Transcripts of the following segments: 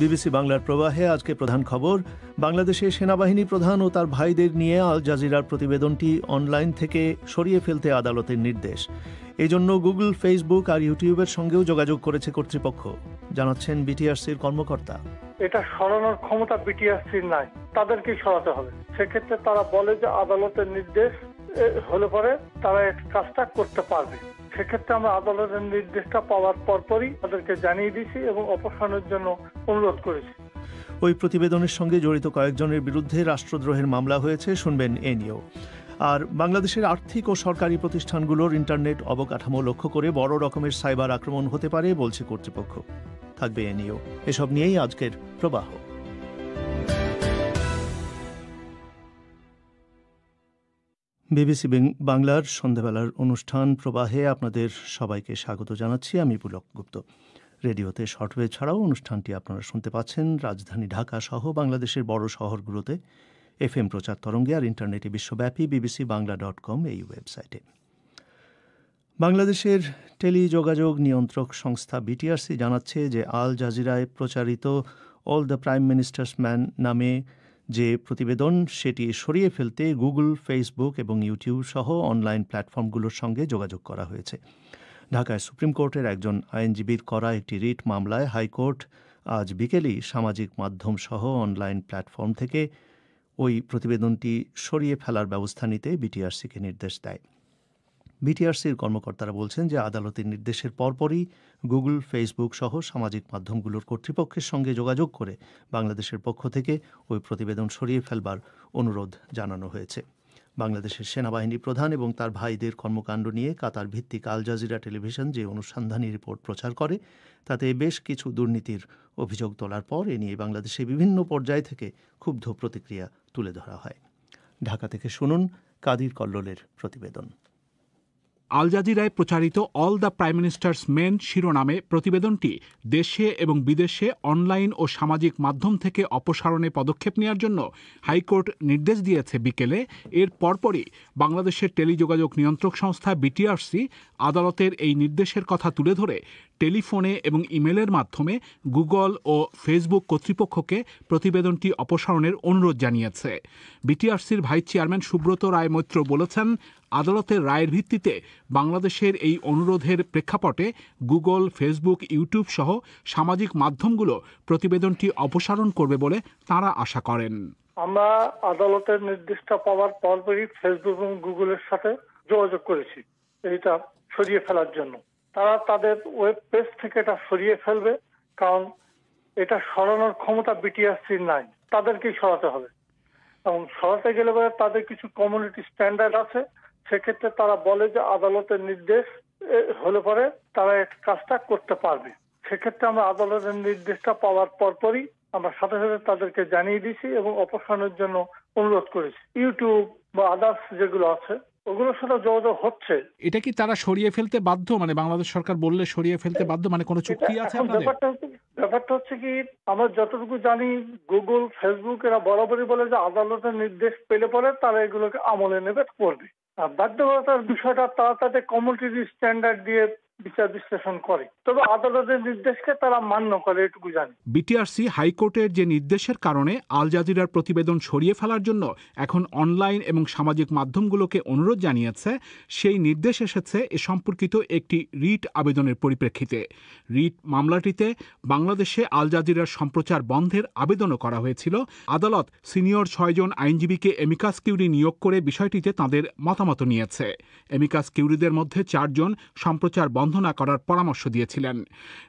BBC বাংলার প্রবাহে আজকে প্রধান খবর বাংলাদেশে সেনাবাহিনী প্রধান ও তার ভাইদের নিয়ে আল জাজিরার প্রতিবেদনটি অনলাইন থেকে সরিয়ে ফেলতে আদালতের নির্দেশ এজন্য গুগল ফেসবুক আর ইউটিউবের সঙ্গেও যোগাযোগ করেছে কর্তৃপক্ষ জানাচ্ছেন বিটিআরসির কর্মকর্তা এটা সরানোর ক্ষমতা বিটিআরসির নাই তাদেরকে সরাতে হবে সেক্ষেত্রে তারা বলে যে আদালতের নির্দেশ হলে পরে তারা কাজটা করতে পারবে সেক্ষেত্রে আমরা আদালতের নির্দেশটা পাওয়ার পরপরই তাদেরকে জানিয়ে দিয়েছি এবং অপসারণের জন্য অনুরোধ করেছি ওই প্রতিবেদনের সঙ্গে জড়িত কয়েকজনের বিরুদ্ধে রাষ্ট্রদ্রোহের মামলা হয়েছে শুনবেন এ নিয়েও আর বাংলাদেশের আর্থিক ও সরকারি প্রতিষ্ঠানগুলোর ইন্টারনেট অবকাঠামো লক্ষ্য করে বড় রকমের সাইবার আক্রমণ হতে পারে বলছে কর্তৃপক্ষ থাকবে এ নিয়েও এসব নিয়েই আজকের প্রবাহ বিবিসি বাংলার সন্ধেবেলার অনুষ্ঠান প্রবাহে আপনাদের সবাইকে স্বাগত জানাচ্ছি আমি পুলক গুপ্ত রেডিওতে শর্টওয়ে ছাড়াও অনুষ্ঠানটি আপনারা শুনতে পাচ্ছেন রাজধানী ঢাকা সহ বাংলাদেশের বড় শহরগুলোতে এফ এম প্রচার তরঙ্গে আর ইন্টারনেটে বিশ্বব্যাপী বিবিসি বাংলা ডট কম এই ওয়েবসাইটে বাংলাদেশের টেলিযোগাযোগ নিয়ন্ত্রক সংস্থা বিটিআরসি জানাচ্ছে যে আল জাজিরায় প্রচারিত all the prime minister's man নামে যে প্রতিবেদন সেটি সরিয়ে ফেলতে গুগল ফেসবুক এবং ইউটিউব সহ অনলাইন প্ল্যাটফর্মগুলোর সঙ্গে যোগাযোগ করা হয়েছে ঢাকায় সুপ্রিম কোর্টের একজন আইনজীবীর করা একটি রিট মামলায় হাইকোর্ট আজ বিকেলেই সামাজিক মাধ্যম সহ অনলাইন প্ল্যাটফর্ম থেকে ওই প্রতিবেদনটি সরিয়ে ফেলার ব্যবস্থা নিতে বিটিআরসিকে নির্দেশ দেয় বিটিআরসির কর্মকর্তারা বলছেন যে আদালতের নির্দেশের পরপরই গুগল ফেসবুক সহ সামাজিক মাধ্যমগুলোর কর্তৃপক্ষের সঙ্গে যোগাযোগ করে বাংলাদেশের পক্ষ থেকে ওই প্রতিবেদন সরিয়ে ফেলবার অনুরোধ জানানো হয়েছে বাংলাদেশের সেনাবাহিনী প্রধান এবং তার ভাইদের কর্মকাণ্ড নিয়ে কাতার ভিত্তিক আল জাজিরা টেলিভিশন যে অনুসন্ধানী রিপোর্ট প্রচার করে তাতে বেশ কিছু দুর্নীতির অভিযোগ তোলার পর এ নিয়ে বাংলাদেশে বিভিন্ন পর্যায় থেকে ক্ষুব্ধ প্রতিক্রিয়া তুলে ধরা হয় ঢাকা থেকে শুনুন কাদির কল্লোলের প্রতিবেদন আল জাজিরায় প্রচারিত all the prime minister's men শিরোনামে প্রতিবেদনটি দেশে এবং বিদেশে অনলাইন ও সামাজিক মাধ্যম থেকে অপসারণে পদক্ষেপ নেওয়ার জন্য হাইকোর্ট নির্দেশ দিয়েছে বিকেলে এর পরপরই বাংলাদেশের টেলিযোগাযোগ নিয়ন্ত্রক সংস্থা বিটিআরসি আদালতের এই নির্দেশের কথা তুলে ধরে টেলিফোনে এবং ইমেলের মাধ্যমে গুগল ও ফেসবুক কর্তৃপক্ষকে প্রতিবেদনটি অপসারণের অনুরোধ জানিয়েছে বিটিআরসির ভাইস চেয়ারম্যান সুব্রত রায় মৈত্র বলেছেন আদালতের রায়ের ভিত্তিতে বাংলাদেশের এই অনুরোধের প্রেক্ষাপটে গুগল ফেসবুক ইউটিউব সহ সামাজিক মাধ্যমগুলো প্রতিবেদনটি অপসারণ করবে বলে তারা আশা করেন আমরা আদালতের নির্দিষ্ট পাওয়ার পরপরই ফেসবুক এবং গুগলের সাথে যোগাযোগ করেছি এটা সরিয়ে ফেলার জন্য তারা তাদের ওয়েব পেজ থেকে এটা সরিয়ে ফেলবে কারণ এটা সরানোর ক্ষমতা বিটিআরসির নাই তাদেরকেই সরাতে হবে এবং সরাতে গেলে পরে তাদের কিছু কমিউনিটি স্ট্যান্ডার্ড আছে সেক্ষেত্রে তারা বলে যে আদালতের নির্দেশ হলে পরে তারা কাজটা করতে পারবে সেক্ষেত্রে আমরা আদালতের নির্দেশটা পাওয়ার পরপরই আমরা সাথে সাথে তাদেরকে জানিয়ে দিয়েছি এবং অপসারণের জন্য অনুরোধ করেছি ইউটিউব বা আদার্স যেগুলো আছে ওগুলোর সাথে যোগাযোগ হচ্ছে এটা কি তারা সরিয়ে ফেলতে বাধ্য মানে বাংলাদেশ সরকার বললে সরিয়ে ফেলতে বাধ্য মানে কোনো চুক্তি আছে ব্যাপারটা হচ্ছে ব্যাপারটা হচ্ছে কি আমরা যতটুকু জানি গুগল ফেসবুক এরা বরাবরই বলে যে আদালতের নির্দেশ পেলে পরে তারা এগুলোকে আমলে নেবে করবে আর বাধ্যবাধকতার বিষয়টা তারা তাদের কমিউনিটি স্ট্যান্ডার্ড দিয়ে বিচার বিশ্লেষণ করে তবে আদালতের নির্দেশকে তারা মান্য করে এটুকু জানি বিটিআরসি হাইকোর্টের যে নির্দেশের কারণে আল জাজিরার প্রতিবেদন সরিয়ে ফেলার জন্য এখন অনলাইন এবং সামাজিক মাধ্যমগুলোকে অনুরোধ জানিয়েছে সেই নির্দেশ এসেছে এ সম্পর্কিত একটি রিট আবেদনের পরিপ্রেক্ষিতে রিট মামলাটিতে বাংলাদেশে আল জাজিরার সম্প্রচার বন্ধের আবেদনও করা হয়েছিল আদালত সিনিয়র ছয়জন আইনজীবীকে এমিকাস কিউরি নিয়োগ করে বিষয়টিতে তাদের মতামত নিয়েছে এমিকাস কিউরিদের মধ্যে চারজন সম্প্রচার বন্ধ বন্ধ না করার পরামর্শ দিয়েছিলেন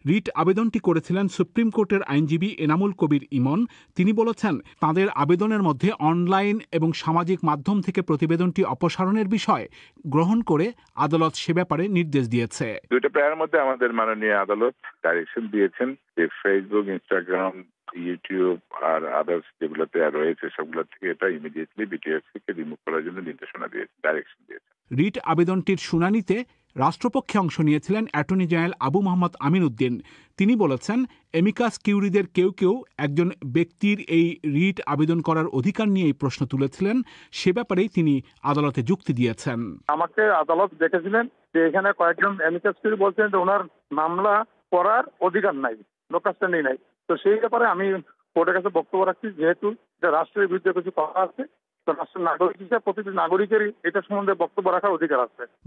রিট আবেদনটি করেছিলেন সুপ্রিম কোর্টের আইনজীবী এনামুল কবির ইমন তিনি বলেছেন তাদের আবেদনের মধ্যে অনলাইন এবং সামাজিক মাধ্যম থেকে প্রতিবেদনটি অপসারণের বিষয় গ্রহণ করে আদালত সে ব্যাপারে নির্দেশ দিয়েছে দুইটা প্রায়ের মধ্যে আমাদের মাননীয় আদালত ডাইরেকশন দিয়েছেন যে ফেসবুক ইনস্টাগ্রাম ইউটিউব আর আদার্স যেগুলোতে রয়েছে সবগুলো থেকে এটা ইমিডিয়েটলি বিটিএফ কে রিমুভ করার জন্য নির্দেশনা দিয়েছে ডাইরেকশন দিয়েছে রিট আবেদনটির শুনানিতে রাষ্ট্রপক্ষে অংশ নিয়েছিলেন অ্যাটর্নি জেনারেল আবু মোহাম্মদ আমিন উদ্দিন তিনি বলেছেন এমিকাস কিউরিদের কেউ কেউ একজন ব্যক্তির এই রিট আবেদন করার অধিকার নিয়ে এই প্রশ্ন তুলেছিলেন সে ব্যাপারেই তিনি আদালতে যুক্তি দিয়েছেন আমাকে আদালত দেখেছিলেন যে এখানে কয়েকজন এমিকাস কিউরি বলছেন যে ওনার মামলা করার অধিকার নাই লোকাস্ট্যান্ডিং নাই তো সেই ব্যাপারে আমি কোর্টের কাছে বক্তব্য রাখছি যেহেতু রাষ্ট্রের বিরুদ্ধে কিছু কথা আছে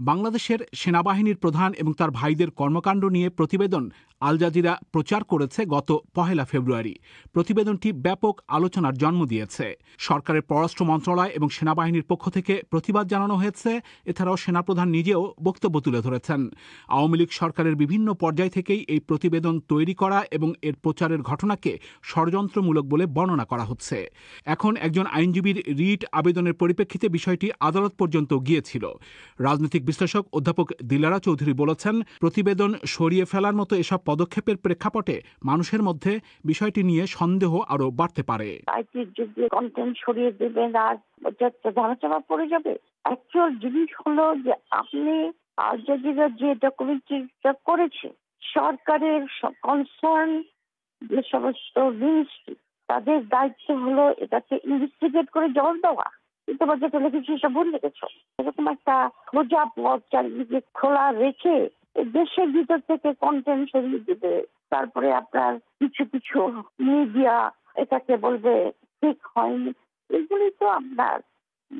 বাংলাদেশের সেনাবাহিনীর প্রধান এবং তার ভাইদের কর্মকাণ্ড নিয়ে প্রতিবেদন আল জাজিরা প্রচার করেছে গত পহেলা ফেব্রুয়ারি প্রতিবেদনটি ব্যাপক আলোচনার জন্ম দিয়েছে সরকারের পররাষ্ট্র মন্ত্রণালয় এবং সেনাবাহিনীর পক্ষ থেকে প্রতিবাদ জানানো হয়েছে এছাড়াও সেনাপ্রধান নিজেও বক্তব্য তুলে ধরেছেন আওয়ামী লীগ সরকারের বিভিন্ন পর্যায় থেকেই এই প্রতিবেদন তৈরি করা এবং এর প্রচারের ঘটনাকে ষড়যন্ত্রমূলক বলে বর্ণনা করা হচ্ছে এখন একজন আইনজীবীর রিট আবেদনের পরিপ্রেক্ষিতে বিষয়টি আদালত পর্যন্ত গিয়েছিল রাজনৈতিক বিশ্লেষক অধ্যাপক দিলারা চৌধুরী বলেছেন প্রতিবেদন সরিয়ে ফেলার মতো এসব পদক্ষেপের প্রেক্ষাপটে মানুষের মধ্যে বিষয়টি নিয়ে সন্দেহ আরো বাড়তে পারে সরকারের কনসার্ন যে সমস্ত মিনিস্ট্রি তাদের দায়িত্ব হলো এটাকে ইনভেস্টিগেট করে জবাব দেওয়া তোমরা যেটা লিখেছো সেটা ভুল লিখেছো এরকম একটা খোঁজা পথ চারিদিকে খোলা রেখে দেশের ভিতর থেকে কন্টেন্ট সরিয়ে দিবে তারপরে আপনার কিছু কিছু মিডিয়া এটাকে বলবে ঠিক হয়নি এগুলি তো আপনার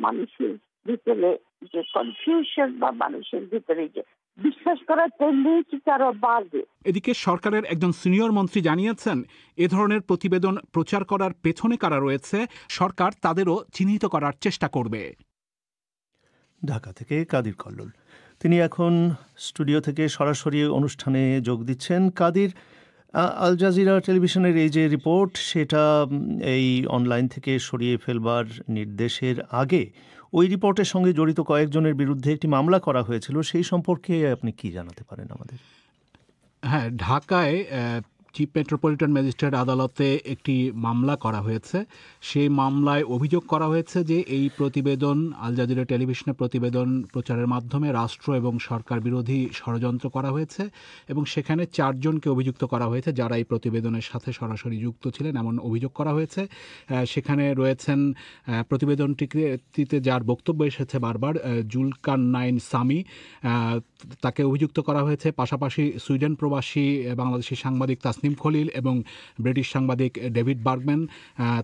মানুষের ভিতরে যে কনফিউশন বা মানুষের ভিতরে যে বিশ্বাস করার টেন্ডেন্সিটা আরো বাড়বে এদিকে সরকারের একজন সিনিয়র মন্ত্রী জানিয়েছেন এ ধরনের প্রতিবেদন প্রচার করার পেছনে কারা রয়েছে সরকার তাদেরও চিহ্নিত করার চেষ্টা করবে ঢাকা থেকে কাদির কল্লোল তিনি এখন স্টুডিও থেকে সরাসরি অনুষ্ঠানে যোগ দিচ্ছেন কাদির আল জাজিরা টেলিভিশনের এই যে রিপোর্ট সেটা এই অনলাইন থেকে সরিয়ে ফেলবার নির্দেশের আগে ওই রিপোর্টের সঙ্গে জড়িত কয়েকজনের বিরুদ্ধে একটি মামলা করা হয়েছিল সেই সম্পর্কে আপনি কি জানাতে পারেন আমাদের হ্যাঁ ঢাকায় চিফ মেট্রোপলিটন ম্যাজিস্ট্রেট আদালতে একটি মামলা করা হয়েছে সেই মামলায় অভিযোগ করা হয়েছে যে এই প্রতিবেদন আল জাজিরা টেলিভিশনে প্রতিবেদন প্রচারের মাধ্যমে রাষ্ট্র এবং সরকার বিরোধী ষড়যন্ত্র করা হয়েছে এবং সেখানে চারজনকে অভিযুক্ত করা হয়েছে যারা এই প্রতিবেদনের সাথে সরাসরি যুক্ত ছিলেন এমন অভিযোগ করা হয়েছে সেখানে রয়েছেন প্রতিবেদনটিতে যার বক্তব্য এসেছে বারবার জুলকান নাইন সামি তাকে অভিযুক্ত করা হয়েছে পাশাপাশি সুইডেন প্রবাসী বাংলাদেশি সাংবাদিক তাসনি তাসনিম খলিল এবং ব্রিটিশ সাংবাদিক ডেভিড বার্গম্যান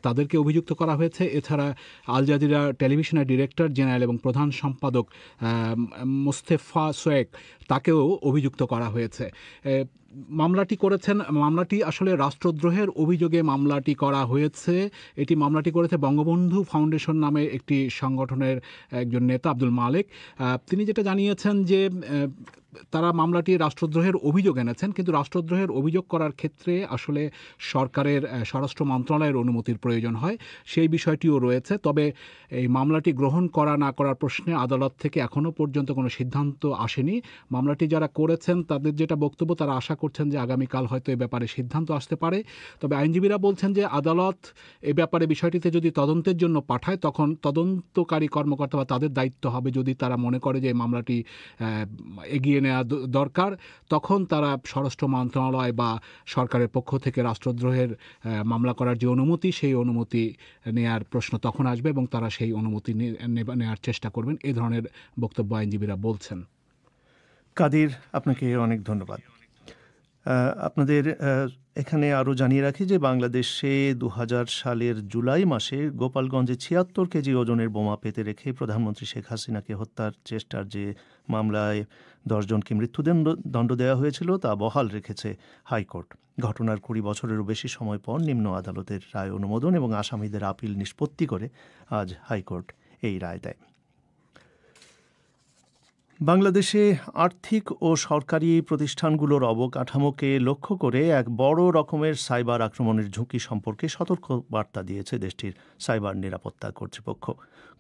তাদেরকে অভিযুক্ত করা হয়েছে এছাড়া আল জাজিরা টেলিভিশনের ডিরেক্টর জেনারেল এবং প্রধান সম্পাদক মোস্তেফা সোয়েক তাকেও অভিযুক্ত করা হয়েছে মামলাটি করেছেন মামলাটি আসলে রাষ্ট্রদ্রোহের অভিযোগে মামলাটি করা হয়েছে এটি মামলাটি করেছে বঙ্গবন্ধু ফাউন্ডেশন নামে একটি সংগঠনের একজন নেতা আব্দুল মালিক তিনি যেটা জানিয়েছেন যে তারা মামলাটি রাষ্ট্রদ্রোহের অভিযোগ এনেছেন কিন্তু রাষ্ট্রদ্রোহের অভিযোগ করার ক্ষেত্রে আসলে সরকারের স্বরাষ্ট্র মন্ত্রণালয়ের অনুমতির প্রয়োজন হয় সেই বিষয়টিও রয়েছে তবে এই মামলাটি গ্রহণ করা না করার প্রশ্নে আদালত থেকে এখনও পর্যন্ত কোনো সিদ্ধান্ত আসেনি মামলাটি যারা করেছেন তাদের যেটা বক্তব্য তারা আশা করছেন যে আগামীকাল হয়তো এ ব্যাপারে সিদ্ধান্ত আসতে পারে তবে আইনজীবীরা বলছেন যে আদালত এ ব্যাপারে বিষয়টিতে যদি তদন্তের জন্য পাঠায় তখন তদন্তকারী কর্মকর্তা বা তাদের দায়িত্ব হবে যদি তারা মনে করে যে মামলাটি এগিয়ে নেওয়া দরকার তখন তারা স্বরাষ্ট্র মন্ত্রণালয় বা সরকারের পক্ষ থেকে রাষ্ট্রদ্রোহের মামলা করার যে অনুমতি সেই অনুমতি নেয়ার প্রশ্ন তখন আসবে এবং তারা সেই অনুমতি নেওয়ার চেষ্টা করবেন এই ধরনের বক্তব্য আইনজীবীরা বলছেন কাদির আপনাকে অনেক ধন্যবাদ আপনাদের এখানে আরও জানিয়ে রাখি যে বাংলাদেশে দু সালের জুলাই মাসে গোপালগঞ্জে ছিয়াত্তর কেজি ওজনের বোমা পেতে রেখে প্রধানমন্ত্রী শেখ হাসিনাকে হত্যার চেষ্টার যে মামলায় দশজনকে মৃত্যুদণ্ড দণ্ড দেওয়া হয়েছিল তা বহাল রেখেছে হাইকোর্ট ঘটনার কুড়ি বছরেরও বেশি সময় পর নিম্ন আদালতের রায় অনুমোদন এবং আসামিদের আপিল নিষ্পত্তি করে আজ হাইকোর্ট এই রায় দেয় বাংলাদেশে আর্থিক ও সরকারি প্রতিষ্ঠানগুলোর অবকাঠামোকে লক্ষ্য করে এক বড় রকমের সাইবার আক্রমণের ঝুঁকি সম্পর্কে সতর্ক বার্তা দিয়েছে দেশটির সাইবার নিরাপত্তা কর্তৃপক্ষ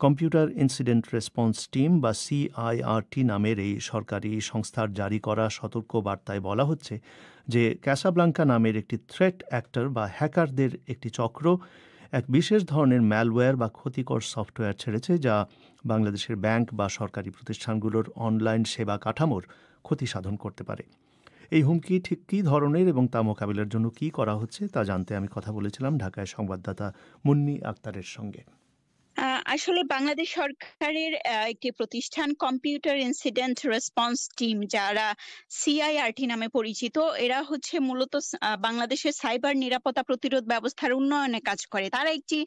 কম্পিউটার ইনসিডেন্ট রেসপন্স টিম বা সিআইআরটি নামের এই সরকারি সংস্থার জারি করা সতর্ক বার্তায় বলা হচ্ছে যে ক্যাসাব্লাঙ্কা নামের একটি থ্রেট অ্যাক্টর বা হ্যাকারদের একটি চক্র এক বিশেষ ধরনের ম্যালওয়্যার বা ক্ষতিকর সফটওয়্যার ছেড়েছে যা বাংলাদেশের ব্যাংক বা সরকারি প্রতিষ্ঠানগুলোর অনলাইন সেবা কাঠামোর ক্ষতি সাধন করতে পারে এই হুমকি ঠিক কী ধরনের এবং তা মোকাবিলার জন্য কি করা হচ্ছে তা জানতে আমি কথা বলেছিলাম ঢাকায় সংবাদদাতা মুন্নি আক্তারের সঙ্গে আসলে বাংলাদেশ সরকারের একটি প্রতিষ্ঠান কম্পিউটার ইনসিডেন্ট রেসপন্স টিম যারা সিআইআরটি নামে পরিচিত এরা হচ্ছে মূলত বাংলাদেশের সাইবার নিরাপত্তা প্রতিরোধ ব্যবস্থার উন্নয়নে কাজ করে তারা একটি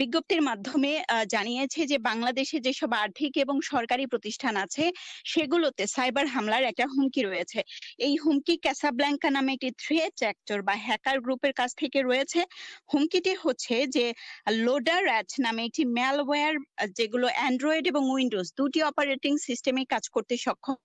বিজ্ঞপ্তির মাধ্যমে জানিয়েছে যে বাংলাদেশে যেসব আর্থিক এবং সরকারি প্রতিষ্ঠান আছে সেগুলোতে সাইবার হামলার একটা হুমকি রয়েছে এই হুমকি ক্যাসাব্ল্যাঙ্কা নামে একটি থ্রেট অ্যাক্টর বা হ্যাকার গ্রুপের কাছ থেকে রয়েছে হুমকিটি হচ্ছে যে লোডার নামে একটি ম্যাল ম্যালওয়্যার যেগুলো অ্যান্ড্রয়েড এবং উইন্ডোজ দুটি অপারেটিং সিস্টেমে কাজ করতে সক্ষম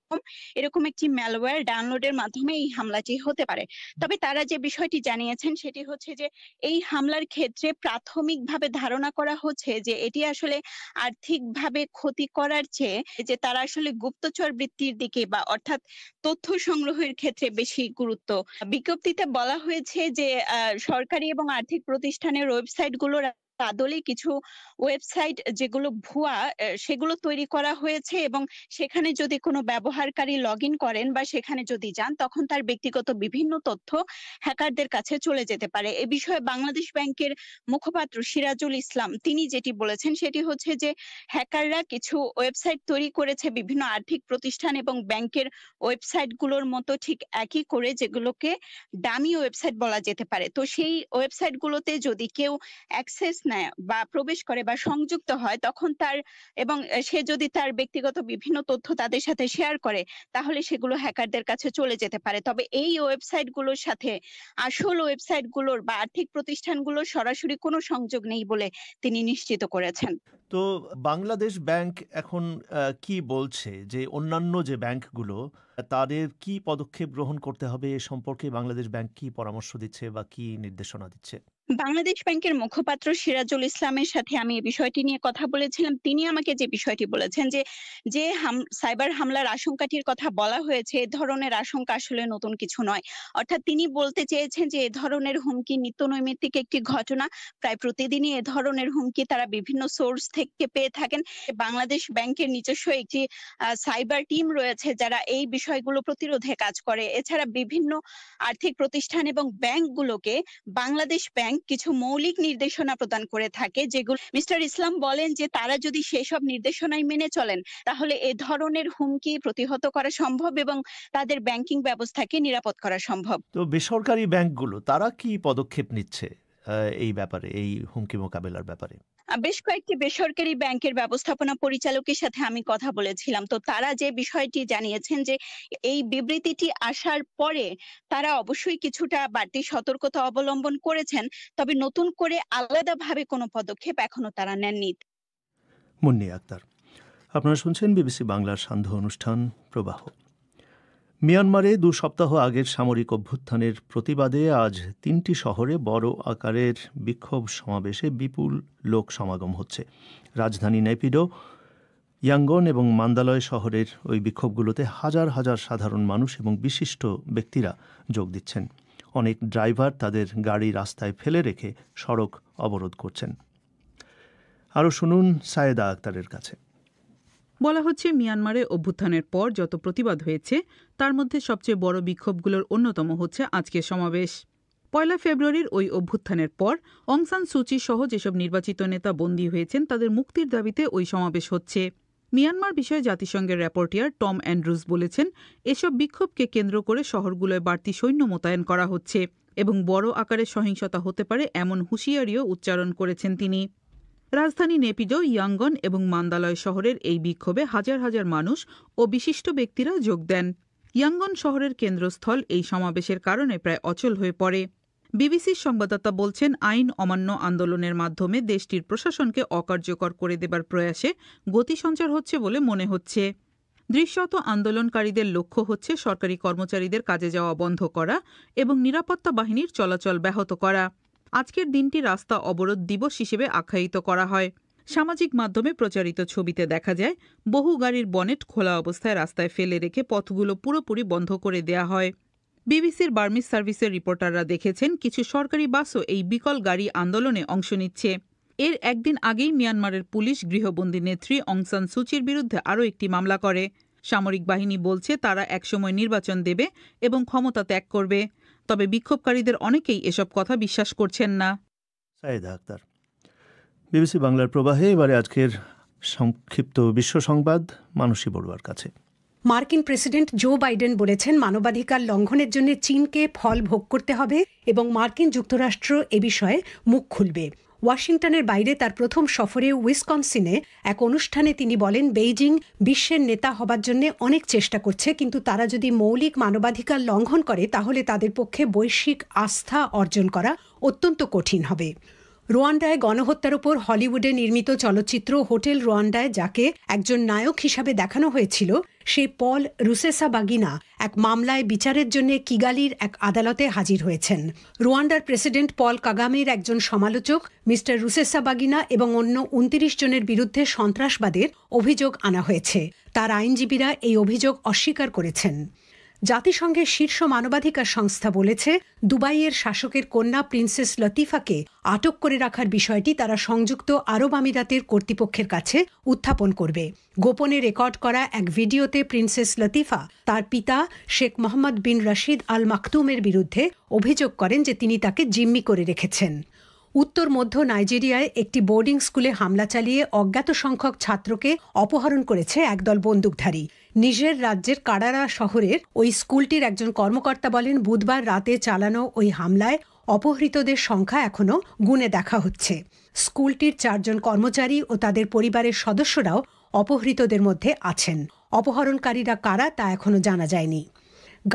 এরকম একটি ম্যালওয়্যার ডাউনলোডের মাধ্যমে এই হামলাটি হতে পারে তবে তারা যে বিষয়টি জানিয়েছেন সেটি হচ্ছে যে এই হামলার ক্ষেত্রে প্রাথমিকভাবে ধারণা করা হচ্ছে যে এটি আসলে আর্থিকভাবে ক্ষতি করার চেয়ে যে তারা আসলে গুপ্তচর বৃত্তির দিকে বা অর্থাৎ তথ্য সংগ্রহের ক্ষেত্রে বেশি গুরুত্ব বিজ্ঞপ্তিতে বলা হয়েছে যে সরকারি এবং আর্থিক প্রতিষ্ঠানের ওয়েবসাইট গুলোর কাদলে কিছু ওয়েবসাইট যেগুলো ভুয়া সেগুলো তৈরি করা হয়েছে এবং সেখানে যদি কোনো ব্যবহারকারী লগ করেন বা সেখানে যদি যান তখন তার ব্যক্তিগত বিভিন্ন তথ্য হ্যাকারদের কাছে চলে যেতে পারে এ বিষয়ে বাংলাদেশ ব্যাংকের মুখপাত্র সিরাজুল ইসলাম তিনি যেটি বলেছেন সেটি হচ্ছে যে হ্যাকাররা কিছু ওয়েবসাইট তৈরি করেছে বিভিন্ন আর্থিক প্রতিষ্ঠান এবং ব্যাংকের ওয়েবসাইটগুলোর মতো ঠিক একই করে যেগুলোকে দামি ওয়েবসাইট বলা যেতে পারে তো সেই ওয়েবসাইটগুলোতে যদি কেউ অ্যাক্সেস নেয় বা প্রবেশ করে বা সংযুক্ত হয় তখন তার এবং সে যদি তার ব্যক্তিগত বিভিন্ন তথ্য তাদের সাথে শেয়ার করে তাহলে সেগুলো হ্যাকারদের কাছে চলে যেতে পারে তবে এই ওয়েবসাইটগুলোর সাথে আসল ওয়েবসাইটগুলোর বা আর্থিক প্রতিষ্ঠানগুলোর সরাসরি কোনো সংযোগ নেই বলে তিনি নিশ্চিত করেছেন তো বাংলাদেশ ব্যাংক এখন কি বলছে যে অন্যান্য যে ব্যাংকগুলো তাদের কি পদক্ষেপ গ্রহণ করতে হবে এ সম্পর্কে বাংলাদেশ ব্যাংক কি পরামর্শ দিচ্ছে বা কি নির্দেশনা দিচ্ছে বাংলাদেশ ব্যাংকের মুখপাত্র সিরাজুল ইসলামের সাথে আমি এই বিষয়টি নিয়ে কথা বলেছিলাম তিনি আমাকে যে বিষয়টি বলেছেন যে যে সাইবার হামলার আশঙ্কাটির কথা বলা হয়েছে এ ধরনের আশঙ্কা আসলে নতুন কিছু নয় অর্থাৎ তিনি বলতে চেয়েছেন যে এ ধরনের হুমকি নিত্য নৈমিত্তিক একটি ঘটনা প্রায় প্রতিদিনই এ ধরনের হুমকি তারা বিভিন্ন সোর্স থেকে পেয়ে থাকেন বাংলাদেশ ব্যাংকের নিজস্ব একটি সাইবার টিম রয়েছে যারা এই বিষয়গুলো প্রতিরোধে কাজ করে এছাড়া বিভিন্ন আর্থিক প্রতিষ্ঠান এবং ব্যাংকগুলোকে বাংলাদেশ ব্যাংক কিছু মৌলিক নির্দেশনা প্রদান করে থাকে যেগুলো মিস্টার ইসলাম বলেন যে তারা যদি সেসব নির্দেশনাই মেনে চলেন তাহলে এ ধরনের হুমকি প্রতিহত করা সম্ভব এবং তাদের ব্যাংকিং ব্যবস্থাকে নিরাপদ করা সম্ভব তো বেসরকারি ব্যাংকগুলো তারা কি পদক্ষেপ নিচ্ছে এই ব্যাপারে এই হুমকি মোকাবেলার ব্যাপারে বেশ কয়েকটি বেসরকারি ব্যাংকের ব্যবস্থাপনা পরিচালকের সাথে আমি কথা বলেছিলাম তো তারা যে বিষয়টি জানিয়েছেন যে এই বিবৃতিটি আসার পরে তারা অবশ্যই কিছুটা বাড়তি সতর্কতা অবলম্বন করেছেন তবে নতুন করে আলাদাভাবে কোনো পদক্ষেপ এখনো তারা নেননি মুন্নি আক্তার আপনারা শুনছেন বিবিসি বাংলার সান্ধ্য অনুষ্ঠান প্রবাহ মিয়ানমারে দু সপ্তাহ আগের সামরিক অভ্যুত্থানের প্রতিবাদে আজ তিনটি শহরে বড় আকারের বিক্ষোভ সমাবেশে বিপুল লোক সমাগম হচ্ছে রাজধানী নেপিডো ইয়াঙ্গন এবং মান্দালয় শহরের ওই বিক্ষোভগুলোতে হাজার হাজার সাধারণ মানুষ এবং বিশিষ্ট ব্যক্তিরা যোগ দিচ্ছেন অনেক ড্রাইভার তাদের গাড়ি রাস্তায় ফেলে রেখে সড়ক অবরোধ করছেন আরও শুনুন সায়েদা আক্তারের কাছে বলা হচ্ছে মিয়ানমারে অভ্যুত্থানের পর যত প্রতিবাদ হয়েছে তার মধ্যে সবচেয়ে বড় বিক্ষোভগুলোর অন্যতম হচ্ছে আজকের সমাবেশ পয়লা ফেব্রুয়ারির ওই অভ্যুত্থানের পর অংসান সুচি সহ যেসব নির্বাচিত নেতা বন্দী হয়েছেন তাদের মুক্তির দাবিতে ওই সমাবেশ হচ্ছে মিয়ানমার বিষয়ে জাতিসংঘের র্যাপোর্টিয়ার টম অ্যান্ড্রুজ বলেছেন এসব বিক্ষোভকে কেন্দ্র করে শহরগুলোয় বাড়তি সৈন্য মোতায়েন করা হচ্ছে এবং বড় আকারে সহিংসতা হতে পারে এমন হুঁশিয়ারিও উচ্চারণ করেছেন তিনি রাজধানী নেপিদো ইয়াঙ্গন এবং মান্দালয় শহরের এই বিক্ষোভে হাজার হাজার মানুষ ও বিশিষ্ট ব্যক্তিরা যোগ দেন ইয়াঙ্গন শহরের কেন্দ্রস্থল এই সমাবেশের কারণে প্রায় অচল হয়ে পড়ে বিবিসির সংবাদদাতা বলছেন আইন অমান্য আন্দোলনের মাধ্যমে দেশটির প্রশাসনকে অকার্যকর করে দেবার প্রয়াসে গতি সঞ্চার হচ্ছে বলে মনে হচ্ছে দৃশ্যত আন্দোলনকারীদের লক্ষ্য হচ্ছে সরকারি কর্মচারীদের কাজে যাওয়া বন্ধ করা এবং নিরাপত্তা বাহিনীর চলাচল ব্যাহত করা আজকের দিনটি রাস্তা অবরোধ দিবস হিসেবে আখ্যায়িত করা হয় সামাজিক মাধ্যমে প্রচারিত ছবিতে দেখা যায় বহু গাড়ির বনেট খোলা অবস্থায় রাস্তায় ফেলে রেখে পথগুলো পুরোপুরি বন্ধ করে দেয়া হয় বিবিসির বার্মিস সার্ভিসের রিপোর্টাররা দেখেছেন কিছু সরকারি বাসও এই বিকল গাড়ি আন্দোলনে অংশ নিচ্ছে এর একদিন আগেই মিয়ানমারের পুলিশ গৃহবন্দী নেত্রী অংসান সুচির বিরুদ্ধে আরও একটি মামলা করে সামরিক বাহিনী বলছে তারা একসময় নির্বাচন দেবে এবং ক্ষমতা ত্যাগ করবে তবে বিক্ষোভকারীদের অনেকেই এসব কথা বিশ্বাস করছেন না বিবিসি বাংলার প্রবাহে এবারে আজকের সংক্ষিপ্ত বিশ্ব সংবাদ মানসী বড়ুয়ার কাছে মার্কিন প্রেসিডেন্ট জো বাইডেন বলেছেন মানবাধিকার লঙ্ঘনের জন্য চীনকে ফল ভোগ করতে হবে এবং মার্কিন যুক্তরাষ্ট্র এ বিষয়ে মুখ খুলবে ওয়াশিংটনের বাইরে তার প্রথম সফরে উইসকনসিনে এক অনুষ্ঠানে তিনি বলেন বেইজিং বিশ্বের নেতা হবার জন্য অনেক চেষ্টা করছে কিন্তু তারা যদি মৌলিক মানবাধিকার লঙ্ঘন করে তাহলে তাদের পক্ষে বৈশ্বিক আস্থা অর্জন করা অত্যন্ত কঠিন হবে রোয়ান্ডায় গণহত্যার উপর হলিউডে নির্মিত চলচ্চিত্র হোটেল রোয়ান্ডায় যাকে একজন নায়ক হিসাবে দেখানো হয়েছিল সে পল রুসেসা বাগিনা এক মামলায় বিচারের জন্য কিগালির এক আদালতে হাজির হয়েছেন রোয়ান্ডার প্রেসিডেন্ট পল কাগামের একজন সমালোচক মিস্টার রুসেসা বাগিনা এবং অন্য উনত্রিশ জনের বিরুদ্ধে সন্ত্রাসবাদের অভিযোগ আনা হয়েছে তার আইনজীবীরা এই অভিযোগ অস্বীকার করেছেন জাতিসংঘের শীর্ষ মানবাধিকার সংস্থা বলেছে দুবাইয়ের শাসকের কন্যা প্রিন্সেস লতিফাকে আটক করে রাখার বিষয়টি তারা সংযুক্ত আরব আমিরাতের কর্তৃপক্ষের কাছে উত্থাপন করবে গোপনে রেকর্ড করা এক ভিডিওতে প্রিন্সেস লতিফা তার পিতা শেখ মোহাম্মদ বিন রশিদ আল মাকতুমের বিরুদ্ধে অভিযোগ করেন যে তিনি তাকে জিম্মি করে রেখেছেন উত্তর মধ্য নাইজেরিয়ায় একটি বোর্ডিং স্কুলে হামলা চালিয়ে অজ্ঞাত সংখ্যক ছাত্রকে অপহরণ করেছে একদল বন্দুকধারী নিজের রাজ্যের কাডারা শহরের ওই স্কুলটির একজন কর্মকর্তা বলেন বুধবার রাতে চালানো ওই হামলায় অপহৃতদের সংখ্যা এখনও গুণে দেখা হচ্ছে স্কুলটির চারজন কর্মচারী ও তাদের পরিবারের সদস্যরাও অপহৃতদের মধ্যে আছেন অপহরণকারীরা কারা তা এখনও জানা যায়নি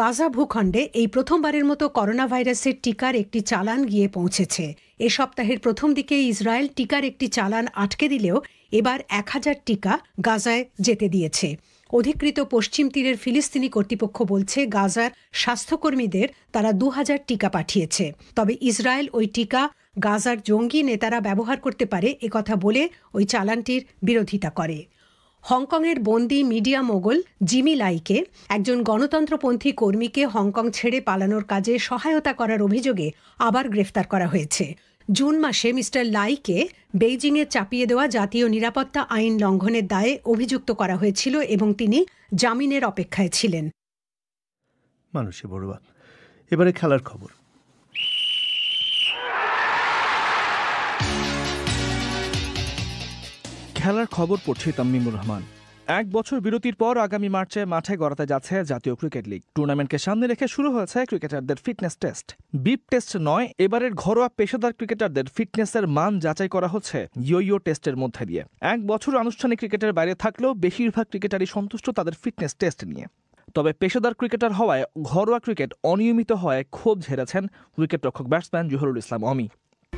গাজা ভূখণ্ডে এই প্রথমবারের মতো করোনা ভাইরাসের টিকার একটি চালান গিয়ে পৌঁছেছে এ সপ্তাহের প্রথম দিকে ইসরায়েল টিকার একটি চালান আটকে দিলেও এবার এক হাজার টিকা গাজায় যেতে দিয়েছে অধিকৃত পশ্চিম তীরের ফিলিস্তিনি কর্তৃপক্ষ বলছে গাজার স্বাস্থ্যকর্মীদের তারা দু হাজার টিকা পাঠিয়েছে তবে ইসরায়েল ওই টিকা গাজার জঙ্গি নেতারা ব্যবহার করতে পারে একথা বলে ওই চালানটির বিরোধিতা করে হংকংয়ের বন্দি মিডিয়া মোগল জিমি লাইকে একজন গণতন্ত্রপন্থী কর্মীকে হংকং ছেড়ে পালানোর কাজে সহায়তা করার অভিযোগে আবার গ্রেফতার করা হয়েছে জুন মাসে মিস্টার লাইকে বেইজিংয়ে চাপিয়ে দেওয়া জাতীয় নিরাপত্তা আইন লঙ্ঘনের দায়ে অভিযুক্ত করা হয়েছিল এবং তিনি জামিনের অপেক্ষায় ছিলেন মানুষে বড়ুয়া এবারে খেলার খবর খেলার খবর পড়ছে তাম্মিমুর রহমান এক বছর বিরতির পর আগামী মার্চে মাঠে গড়াতে যাচ্ছে জাতীয় ক্রিকেট লিগ টুর্নামেন্টকে সামনে রেখে শুরু হয়েছে ক্রিকেটারদের ফিটনেস টেস্ট বিপ টেস্ট নয় এবারের ঘরোয়া পেশাদার ক্রিকেটারদের ফিটনেসের মান যাচাই করা হচ্ছে ইয়ো টেস্টের মধ্যে দিয়ে এক বছর আনুষ্ঠানিক ক্রিকেটের বাইরে থাকলেও বেশিরভাগ ক্রিকেটারই সন্তুষ্ট তাদের ফিটনেস টেস্ট নিয়ে তবে পেশাদার ক্রিকেটার হওয়ায় ঘরোয়া ক্রিকেট অনিয়মিত হওয়ায় ক্ষোভ ঝেড়েছেন রক্ষক ব্যাটসম্যান জহুরুল ইসলাম অমি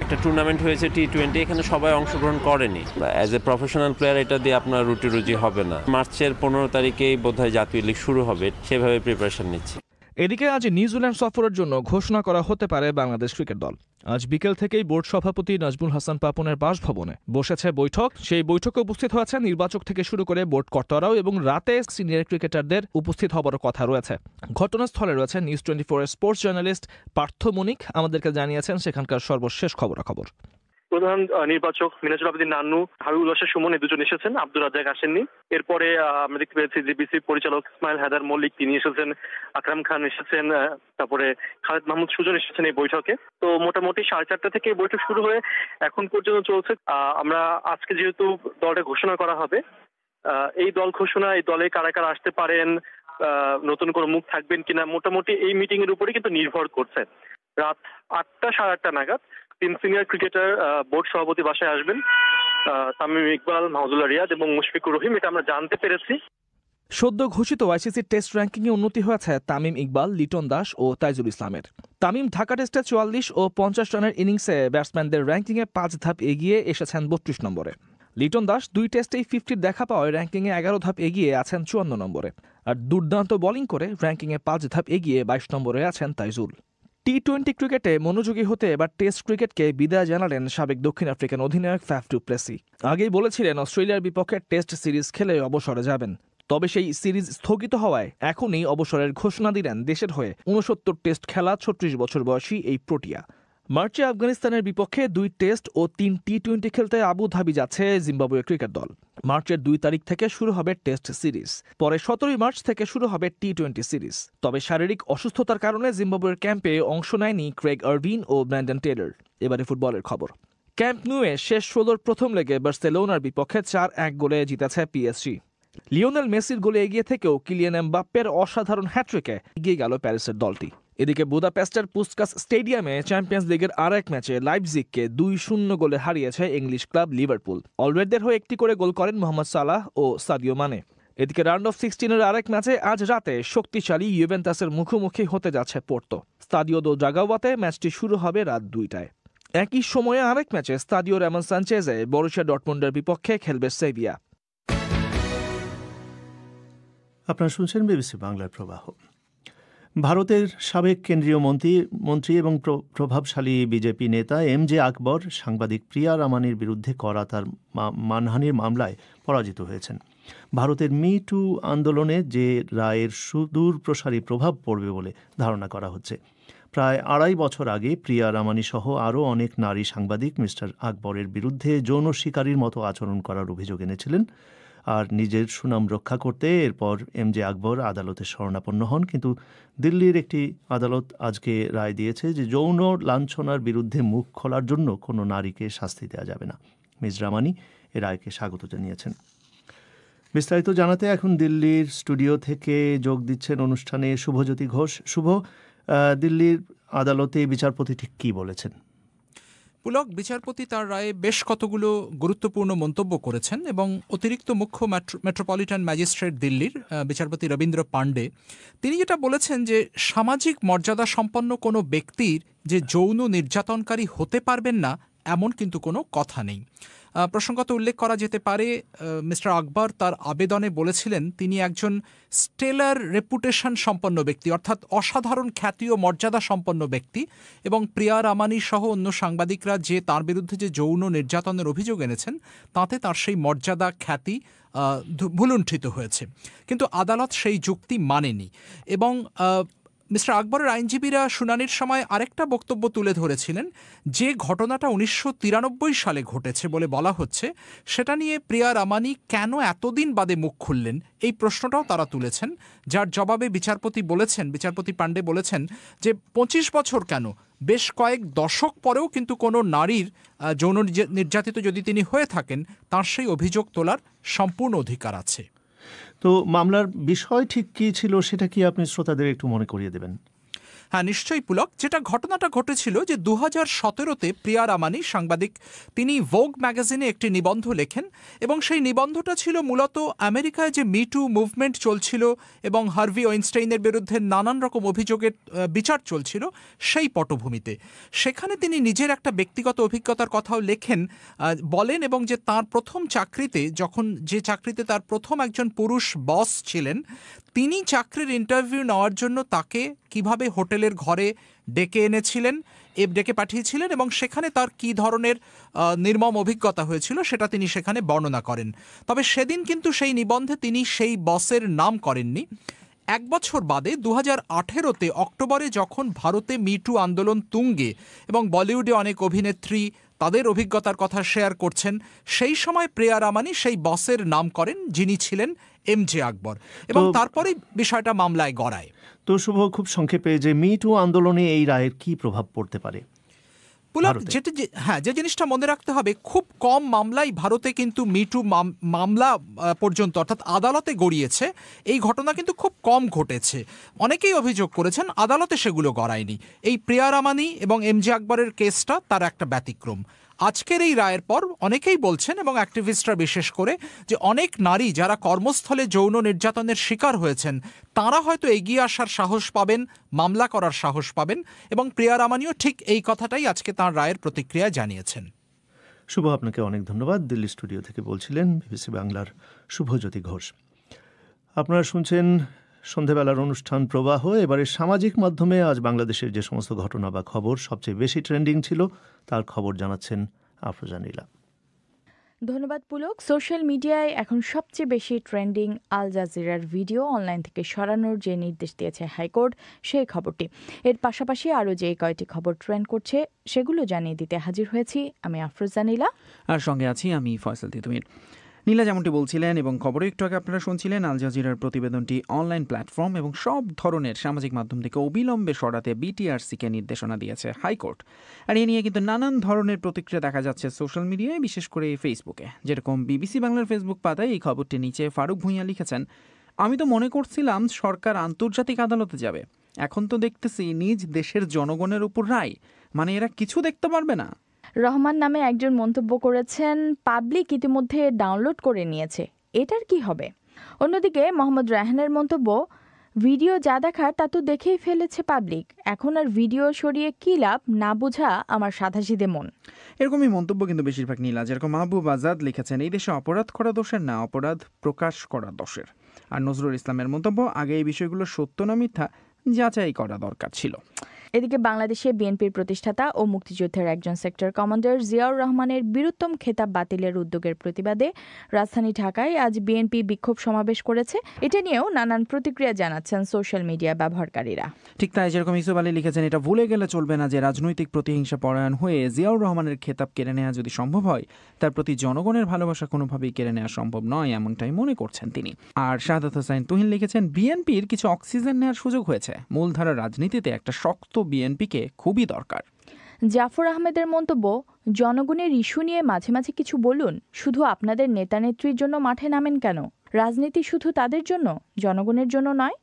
একটা টুর্নামেন্ট হয়েছে টি টোয়েন্টি এখানে সবাই অংশগ্রহণ করেনি অ্যাজ এ প্রফেশনাল প্লেয়ার এটা দিয়ে আপনার রুটি রুজি হবে না মার্চের পনেরো তারিখেই বোধহয় জাতীয় লিগ শুরু হবে সেভাবে প্রিপারেশন নিচ্ছি এদিকে আজ নিউজিল্যান্ড সফরের জন্য ঘোষণা করা হতে পারে বাংলাদেশ ক্রিকেট দল আজ বিকেল থেকেই বোর্ড সভাপতি নাজমুল হাসান পাপনের বাসভবনে বসেছে বৈঠক সেই বৈঠকে উপস্থিত হয়েছে নির্বাচক থেকে শুরু করে বোর্ড কর্তারাও এবং রাতে সিনিয়র ক্রিকেটারদের উপস্থিত হবার কথা রয়েছে ঘটনাস্থলে রয়েছে news twenty four sports journalist Partha Monik আমাদেরকে জানিয়েছেন সেখানকার সর্বশেষ খবরাখবর প্রধান নির্বাচক মিনাজুল আবেদিন নান্নু হাবিবুল বাসার সুমন এই দুজন এসেছেন আব্দুল রাজ্জাক আসেননি এরপরে আমরা দেখতে পেয়েছি যে বিসির পরিচালক ইসমাইল হায়দার মল্লিক তিনি এসেছেন আকরাম খান এসেছেন তারপরে খালেদ মাহমুদ সুজন এসেছেন এই বৈঠকে তো মোটামুটি সাড়ে চারটা থেকে এই বৈঠক শুরু হয়ে এখন পর্যন্ত চলছে আমরা আজকে যেহেতু দলটা ঘোষণা করা হবে এই দল ঘোষণা এই দলে কারা কারা আসতে পারেন নতুন কোনো মুখ থাকবেন কিনা মোটামুটি এই মিটিং এর উপরে কিন্তু নির্ভর করছে রাত আটটা সাড়ে আটটা নাগাদ তিন সিনিয়র ক্রিকেটার বোর্ড সভাপতি বাসায় আসবেন তামিম ইকবাল মাহজুল্লা রিয়াদ এবং মুশফিকুর রহিম এটা আমরা জানতে পেরেছি সদ্য ঘোষিত আইসিসি টেস্ট র্যাঙ্কিংয়ে উন্নতি হয়েছে তামিম ইকবাল লিটন দাস ও তাইজুল ইসলামের তামিম ঢাকা টেস্টে চুয়াল্লিশ ও পঞ্চাশ রানের ইনিংসে ব্যাটসম্যানদের র্যাঙ্কিংয়ে পাঁচ ধাপ এগিয়ে এসেছেন বত্রিশ নম্বরে লিটন দাস দুই টেস্টেই ফিফটির দেখা পাওয়ায় র্যাঙ্কিংয়ে এগারো ধাপ এগিয়ে আছেন চুয়ান্ন নম্বরে আর দুর্দান্ত বোলিং করে র্যাঙ্কিংয়ে পাঁচ ধাপ এগিয়ে বাইশ নম্বরে আছেন তাইজুল টি টোয়েন্টি ক্রিকেটে মনোযোগী হতে এবার টেস্ট ক্রিকেটকে বিদায় জানালেন সাবেক দক্ষিণ আফ্রিকান অধিনায়ক ফ্যাফ টু প্লেসি আগেই বলেছিলেন অস্ট্রেলিয়ার বিপক্ষে টেস্ট সিরিজ খেলে অবসরে যাবেন তবে সেই সিরিজ স্থগিত হওয়ায় এখনই অবসরের ঘোষণা দিলেন দেশের হয়ে উনসত্তর টেস্ট খেলা ছত্রিশ বছর বয়সী এই প্রোটিয়া মার্চে আফগানিস্তানের বিপক্ষে দুই টেস্ট ও তিন টি টোয়েন্টি খেলতে আবুধাবি যাচ্ছে জিম্বাবুয়ে ক্রিকেট দল মার্চের দুই তারিখ থেকে শুরু হবে টেস্ট সিরিজ পরে সতেরোই মার্চ থেকে শুরু হবে টি টোয়েন্টি সিরিজ তবে শারীরিক অসুস্থতার কারণে জিম্বাবুয়ের ক্যাম্পে অংশ নেয়নি ক্রেগ আরভিন ও ব্র্যান্ডন টেলর এবারে ফুটবলের খবর ক্যাম্প নুয়ে শেষ ষোলোর প্রথম লেগে বার্সেলোনার বিপক্ষে চার এক গোলে জিতেছে পিএসসি লিওনেল মেসির গোলে এগিয়ে থেকেও কিলিয়ান বাপ্পের অসাধারণ হ্যাট্রিকে এগিয়ে গেল প্যারিসের দলটি এদিকে বুদাপেস্টের পুস্কাস স্টেডিয়ামে চ্যাম্পিয়ন্স লিগের আর এক ম্যাচে লাইভজিককে দুই শূন্য গোলে হারিয়েছে ইংলিশ ক্লাব লিভারপুল অলরেডদের হয়ে একটি করে গোল করেন মোহাম্মদ সালাহ ও সাদিও মানে এদিকে রাউন্ড অফ সিক্সটিনের আরেক ম্যাচে আজ রাতে শক্তিশালী ইউভেন্টাসের মুখোমুখি হতে যাচ্ছে পোর্তো স্তাদিও দো জাগাওয়াতে ম্যাচটি শুরু হবে রাত দুইটায় একই সময়ে আরেক ম্যাচে স্তাদিও রেমন সানচেজে বরুশিয়া ডটমুন্ডের বিপক্ষে খেলবে সেভিয়া আপনারা শুনছেন বিবিসি বাংলার প্রবাহ ভারতের সাবেক কেন্দ্রীয় মন্ত্রী মন্ত্রী এবং প্রভাবশালী বিজেপি নেতা এম জে আকবর সাংবাদিক প্রিয়া রামানির বিরুদ্ধে করা তার মানহানির মামলায় পরাজিত হয়েছেন ভারতের মি টু আন্দোলনে যে রায়ের সুদূর প্রসারী প্রভাব পড়বে বলে ধারণা করা হচ্ছে প্রায় আড়াই বছর আগে প্রিয়া রামানি সহ আরও অনেক নারী সাংবাদিক মিস্টার আকবরের বিরুদ্ধে যৌন শিকারীর মতো আচরণ করার অভিযোগ এনেছিলেন আর নিজের সুনাম রক্ষা করতে এরপর এম জে আকবর আদালতে শরণাপন্ন হন কিন্তু দিল্লির একটি আদালত আজকে রায় দিয়েছে যে যৌন লাঞ্ছনার বিরুদ্ধে মুখ খোলার জন্য কোনো নারীকে শাস্তি দেওয়া যাবে না মিজরামানি রামানি এ রায়কে স্বাগত জানিয়েছেন বিস্তারিত জানাতে এখন দিল্লির স্টুডিও থেকে যোগ দিচ্ছেন অনুষ্ঠানে শুভজ্যোতি ঘোষ শুভ দিল্লির আদালতে বিচারপতি ঠিক কী বলেছেন পুলক বিচারপতি তার রায়ে বেশ কতগুলো গুরুত্বপূর্ণ মন্তব্য করেছেন এবং অতিরিক্ত মুখ্য মেট্রোপলিটন ম্যাজিস্ট্রেট দিল্লির বিচারপতি রবীন্দ্র পাণ্ডে তিনি যেটা বলেছেন যে সামাজিক মর্যাদা সম্পন্ন কোনো ব্যক্তির যে যৌন নির্যাতনকারী হতে পারবেন না এমন কিন্তু কোনো কথা নেই প্রসঙ্গত উল্লেখ করা যেতে পারে মিস্টার আকবর তার আবেদনে বলেছিলেন তিনি একজন স্টেলার রেপুটেশন সম্পন্ন ব্যক্তি অর্থাৎ অসাধারণ খ্যাতি ও মর্যাদা সম্পন্ন ব্যক্তি এবং প্রিয়া রামানি সহ অন্য সাংবাদিকরা যে তার বিরুদ্ধে যে যৌন নির্যাতনের অভিযোগ এনেছেন তাতে তার সেই মর্যাদা খ্যাতি ভুলুণ্ঠিত হয়েছে কিন্তু আদালত সেই যুক্তি মানেনি এবং মিস্টার আকবরের আইনজীবীরা শুনানির সময় আরেকটা বক্তব্য তুলে ধরেছিলেন যে ঘটনাটা উনিশশো সালে ঘটেছে বলে বলা হচ্ছে সেটা নিয়ে প্রিয়া রামানি কেন এতদিন বাদে মুখ খুললেন এই প্রশ্নটাও তারা তুলেছেন যার জবাবে বিচারপতি বলেছেন বিচারপতি পাণ্ডে বলেছেন যে ২৫ বছর কেন বেশ কয়েক দশক পরেও কিন্তু কোনো নারীর যৌন নির্যাতিত যদি তিনি হয়ে থাকেন তার সেই অভিযোগ তোলার সম্পূর্ণ অধিকার আছে তো মামলার বিষয় ঠিক কী ছিল সেটা কি আপনি শ্রোতাদের একটু মনে করিয়ে দেবেন হ্যাঁ নিশ্চয়ই পুলক যেটা ঘটনাটা ঘটেছিল যে দু হাজার সতেরোতে প্রিয়া রামানি সাংবাদিক তিনি ভোগ ম্যাগাজিনে একটি নিবন্ধ লেখেন এবং সেই নিবন্ধটা ছিল মূলত আমেরিকায় যে মিটু মুভমেন্ট চলছিল এবং হার্ভি ওয়েনস্টাইনের বিরুদ্ধে নানান রকম অভিযোগের বিচার চলছিল সেই পটভূমিতে সেখানে তিনি নিজের একটা ব্যক্তিগত অভিজ্ঞতার কথাও লেখেন বলেন এবং যে তার প্রথম চাকরিতে যখন যে চাকরিতে তার প্রথম একজন পুরুষ বস ছিলেন তিনি চাকরির ইন্টারভিউ নেওয়ার জন্য তাকে কিভাবে হোটেলের ঘরে ডেকে এনেছিলেন এ ডেকে পাঠিয়েছিলেন এবং সেখানে তার কি ধরনের নির্মম অভিজ্ঞতা হয়েছিল সেটা তিনি সেখানে বর্ণনা করেন তবে সেদিন কিন্তু সেই নিবন্ধে তিনি সেই বসের নাম করেননি এক বছর বাদে দু হাজার অক্টোবরে যখন ভারতে মিটু আন্দোলন তুঙ্গে এবং বলিউডে অনেক অভিনেত্রী তাদের অভিজ্ঞতার কথা শেয়ার করছেন সেই সময় প্রেয়া রামানি সেই বসের নাম করেন যিনি ছিলেন এম জে আকবর এবং তারপরে বিষয়টা মামলায় গড়ায় তো শুভ খুব সংক্ষেপে যে মিটু আন্দোলনে এই রায়ের কি প্রভাব পড়তে পারে পুলক যেটা হ্যাঁ যে জিনিসটা মনে রাখতে হবে খুব কম মামলাই ভারতে কিন্তু মিটু মামলা পর্যন্ত অর্থাৎ আদালতে গড়িয়েছে এই ঘটনা কিন্তু খুব কম ঘটেছে অনেকেই অভিযোগ করেছেন আদালতে সেগুলো গড়ায়নি এই প্রিয়া রামানি এবং এম জি আকবরের কেসটা তার একটা ব্যতিক্রম আজকের এই রায়ের পর অনেকেই বলছেন এবং অ্যাক্টিভিস্টরা বিশেষ করে যে অনেক নারী যারা কর্মস্থলে যৌন নির্যাতনের শিকার হয়েছেন তারা হয়তো এগিয়ে আসার সাহস পাবেন মামলা করার সাহস পাবেন এবং প্রিয়া রামানিও ঠিক এই কথাটাই আজকে তার রায়ের প্রতিক্রিয়া জানিয়েছেন শুভ আপনাকে অনেক ধন্যবাদ দিল্লি স্টুডিও থেকে বলছিলেন বিবিসি বাংলার শুভজ্যোতি ঘোষ আপনারা শুনছেন সন্ধেবেলার অনুষ্ঠান প্রবাহ এবারে সামাজিক মাধ্যমে আজ বাংলাদেশের যে সমস্ত ঘটনা বা খবর সবচেয়ে বেশি ট্রেন্ডিং ছিল তার খবর জানাচ্ছেন নীলা ধন্যবাদ পুলক সোশ্যাল মিডিয়ায় এখন সবচেয়ে বেশি ট্রেন্ডিং আল জাজিরার ভিডিও অনলাইন থেকে সরানোর যে নির্দেশ দিয়েছে হাইকোর্ট সেই খবরটি এর পাশাপাশি আরও যে কয়টি খবর ট্রেন্ড করছে সেগুলো জানিয়ে দিতে হাজির হয়েছি আমি আফরোজানিলা আর সঙ্গে আছি আমি ফয়সাল তিতুমির নীলা যেমনটি বলছিলেন এবং খবরে একটু আগে আপনারা শুনছিলেন আল জাজিরার প্রতিবেদনটি অনলাইন প্ল্যাটফর্ম এবং সব ধরনের সামাজিক মাধ্যম থেকে অবিলম্বে সরাতে বিটিআরসিকে নির্দেশনা দিয়েছে হাইকোর্ট আর এ নিয়ে কিন্তু নানান ধরনের প্রতিক্রিয়া দেখা যাচ্ছে সোশ্যাল মিডিয়ায় বিশেষ করে ফেসবুকে যেরকম বিবিসি বাংলার ফেসবুক পাতায় এই খবরটি নিচে ফারুক ভুঁইয়া লিখেছেন আমি তো মনে করছিলাম সরকার আন্তর্জাতিক আদালতে যাবে এখন তো দেখতেছি নিজ দেশের জনগণের উপর রায় মানে এরা কিছু দেখতে পারবে না রহমান নামে একজন মন্তব্য করেছেন পাবলিক ইতিমধ্যে ডাউনলোড করে নিয়েছে এটার কি হবে অন্যদিকে মোহাম্মদ রায়হানের মন্তব্য ভিডিও যা দেখার তা তো দেখেই ফেলেছে পাবলিক এখন আর ভিডিও সরিয়ে কি লাভ না বোঝা আমার সাধাসিদে মন এরকমই মন্তব্য কিন্তু বেশিরভাগ নীলা যেরকম মাহবুব আজাদ লিখেছেন এই দেশে অপরাধ করা দোষের না অপরাধ প্রকাশ করা দোষের আর নজরুল ইসলামের মন্তব্য আগে এই বিষয়গুলো সত্য না মিথ্যা যাচাই করা দরকার ছিল এদিকে বাংলাদেশে বিএনপির প্রতিষ্ঠাতা ও মুক্তিযুদ্ধের একজন সেক্টর কমান্ডার জিয়াউর রহমানের বীরুত্তম খেতাব বাতিলের উদ্যোগের প্রতিবাদে রাজধানী ঢাকায় আজ বিএনপি বিক্ষোভ সমাবেশ করেছে এটা নিয়েও নানান প্রতিক্রিয়া জানাচ্ছেন সোশ্যাল মিডিয়া ব্যবহারকারীরা ঠিক তাই যেরকম ইসুফ আলী লিখেছেন এটা ভুলে গেলে চলবে না যে রাজনৈতিক প্রতিহিংসা পরায়ণ হয়ে জিয়াউর রহমানের খেতাব কেড়ে নেওয়া যদি সম্ভব হয় তার প্রতি জনগণের ভালোবাসা কোনোভাবেই কেড়ে নেওয়া সম্ভব নয় এমনটাই মনে করছেন তিনি আর শাহাদ হোসাইন তুহিন লিখেছেন বিএনপির কিছু অক্সিজেন নেওয়ার সুযোগ হয়েছে মূলধারা রাজনীতিতে একটা শক্ত বিএনপিকে খুবই দরকার জাফর আহমেদের মন্তব্য জনগণের ইস্যু নিয়ে মাঝে মাঝে কিছু বলুন শুধু আপনাদের নেতানেত্রীর জন্য মাঠে নামেন কেন রাজনীতি শুধু তাদের জন্য জনগণের জন্য নয়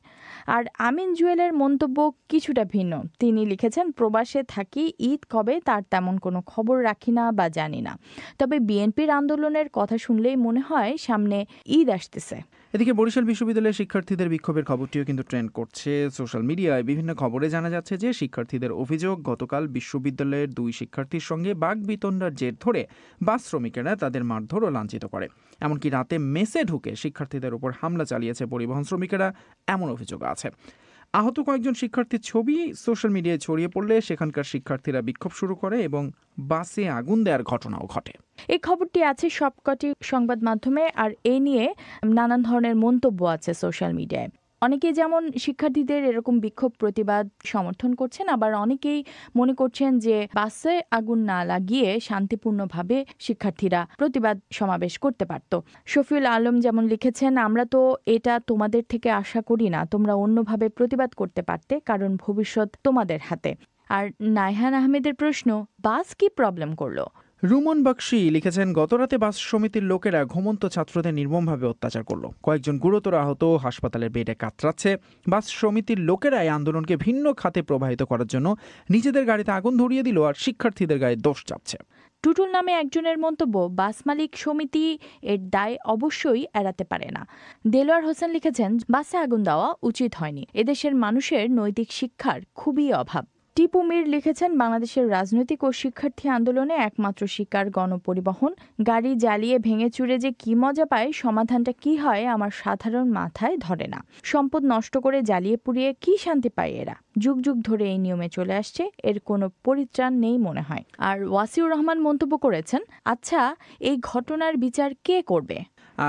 আর আমিন জুয়েলের মন্তব্য কিছুটা ভিন্ন তিনি লিখেছেন প্রবাসে থাকি ঈদ কবে তার তেমন কোনো খবর রাখি না বা জানি না তবে বিএনপির আন্দোলনের কথা শুনলেই মনে হয় সামনে ঈদ আসতেছে এদিকে বরিশাল বিশ্ববিদ্যালয়ের শিক্ষার্থীদের বিক্ষোভের খবরটিও কিন্তু ট্রেন্ড করছে সোশ্যাল মিডিয়ায় বিভিন্ন খবরে জানা যাচ্ছে যে শিক্ষার্থীদের অভিযোগ গতকাল বিশ্ববিদ্যালয়ের দুই শিক্ষার্থীর সঙ্গে বাঘ বিতণ্ডার জের ধরে বাস শ্রমিকেরা তাদের মারধর ও লাঞ্ছিত করে এমনকি রাতে মেসে ঢুকে শিক্ষার্থীদের উপর হামলা চালিয়েছে পরিবহন শ্রমিকেরা এমন অভিযোগ আছে আহত কয়েকজন শিক্ষার্থীর ছবি সোশ্যাল মিডিয়ায় ছড়িয়ে পড়লে সেখানকার শিক্ষার্থীরা বিক্ষোভ শুরু করে এবং বাসে আগুন দেওয়ার ঘটনাও ঘটে এই খবরটি আছে সবকটি সংবাদ মাধ্যমে আর এ নিয়ে নানান ধরনের মন্তব্য আছে সোশ্যাল মিডিয়ায় অনেকে যেমন শিক্ষার্থীদের এরকম বিক্ষোভ প্রতিবাদ সমর্থন করছেন আবার অনেকেই মনে করছেন যে বাসে আগুন না লাগিয়ে শান্তিপূর্ণভাবে শিক্ষার্থীরা প্রতিবাদ সমাবেশ করতে পারত শফিউল আলম যেমন লিখেছেন আমরা তো এটা তোমাদের থেকে আশা করি না তোমরা অন্যভাবে প্রতিবাদ করতে পারতে কারণ ভবিষ্যৎ তোমাদের হাতে আর নাইহান আহমেদের প্রশ্ন বাস কি প্রবলেম করলো রুমন বাক্সি লিখেছেন গতরাতে বাস সমিতির লোকেরা ঘুমন্ত ছাত্রদের নির্মমভাবে অত্যাচার করলো কয়েকজন গুরুতর আহত হাসপাতালের বেডে কাতরাচ্ছে বাস সমিতির লোকেরা এই আন্দোলনকে ভিন্ন খাতে প্রবাহিত করার জন্য নিজেদের গাড়িতে আগুন ধরিয়ে দিল আর শিক্ষার্থীদের গায়ে দোষ চাপছে টুটুল নামে একজনের মন্তব্য বাস মালিক সমিতি এর দায় অবশ্যই এড়াতে পারে না দেলোয়ার হোসেন লিখেছেন বাসে আগুন দেওয়া উচিত হয়নি এদেশের মানুষের নৈতিক শিক্ষার খুবই অভাব টিপু মীর লিখেছেন বাংলাদেশের রাজনৈতিক ও শিক্ষার্থী আন্দোলনে একমাত্র শিকার গণপরিবহন গাড়ি জ্বালিয়ে ভেঙে চুরে যে কি মজা পায় সমাধানটা কি হয় আমার সাধারণ মাথায় ধরে না সম্পদ নষ্ট করে জ্বালিয়ে পুড়িয়ে কি শান্তি পায় এরা যুগ যুগ ধরে এই নিয়মে চলে আসছে এর কোনো পরিত্রাণ নেই মনে হয় আর ওয়াসিউর রহমান মন্তব্য করেছেন আচ্ছা এই ঘটনার বিচার কে করবে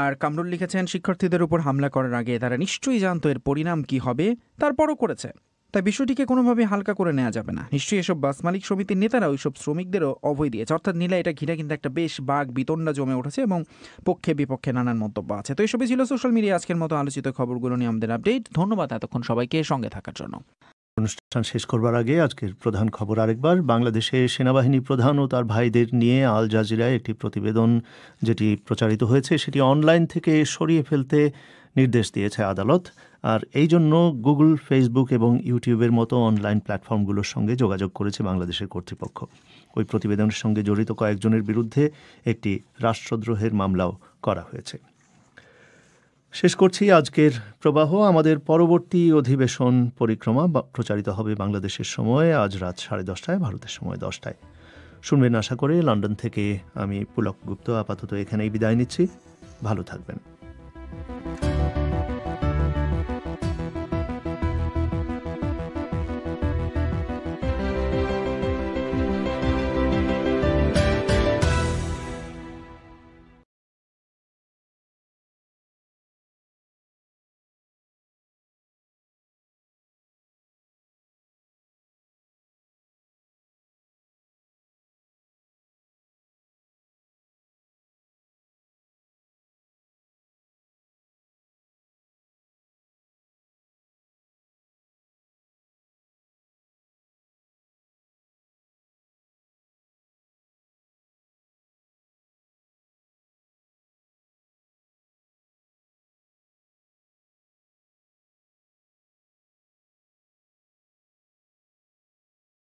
আর কামরুল লিখেছেন শিক্ষার্থীদের উপর হামলা করার আগে তারা নিশ্চয়ই জানতো এর পরিণাম কি হবে তারপরও করেছে তাই বিষয়টিকে কোনোভাবে হালকা করে নেওয়া যাবে না নিশ্চয়ই এসব বাস মালিক সমিতির নেতারা ওইসব শ্রমিকদেরও অভয় দিয়েছে অর্থাৎ নীলা এটা ঘিরে কিন্তু একটা বেশ বাঘ বিতণ্ডা জমে উঠেছে এবং পক্ষে বিপক্ষে নানান মন্তব্য আছে তো এসবই ছিল সোশ্যাল মিডিয়া আজকের মতো আলোচিত খবরগুলো নিয়ে আমাদের আপডেট ধন্যবাদ এতক্ষণ সবাইকে সঙ্গে থাকার জন্য অনুষ্ঠান শেষ করবার আগে আজকের প্রধান খবর আরেকবার বাংলাদেশে সেনাবাহিনী প্রধান ও তার ভাইদের নিয়ে আল জাজিরায় একটি প্রতিবেদন যেটি প্রচারিত হয়েছে সেটি অনলাইন থেকে সরিয়ে ফেলতে নির্দেশ দিয়েছে আদালত আর এই জন্য গুগল ফেসবুক এবং ইউটিউবের মতো অনলাইন প্ল্যাটফর্মগুলোর সঙ্গে যোগাযোগ করেছে বাংলাদেশের কর্তৃপক্ষ ওই প্রতিবেদনের সঙ্গে জড়িত কয়েকজনের বিরুদ্ধে একটি রাষ্ট্রদ্রোহের মামলাও করা হয়েছে শেষ করছি আজকের প্রবাহ আমাদের পরবর্তী অধিবেশন পরিক্রমা প্রচারিত হবে বাংলাদেশের সময় আজ রাত সাড়ে দশটায় ভারতের সময় দশটায় শুনবেন আশা করে লন্ডন থেকে আমি পুলক গুপ্ত আপাতত এখানেই বিদায় নিচ্ছি ভালো থাকবেন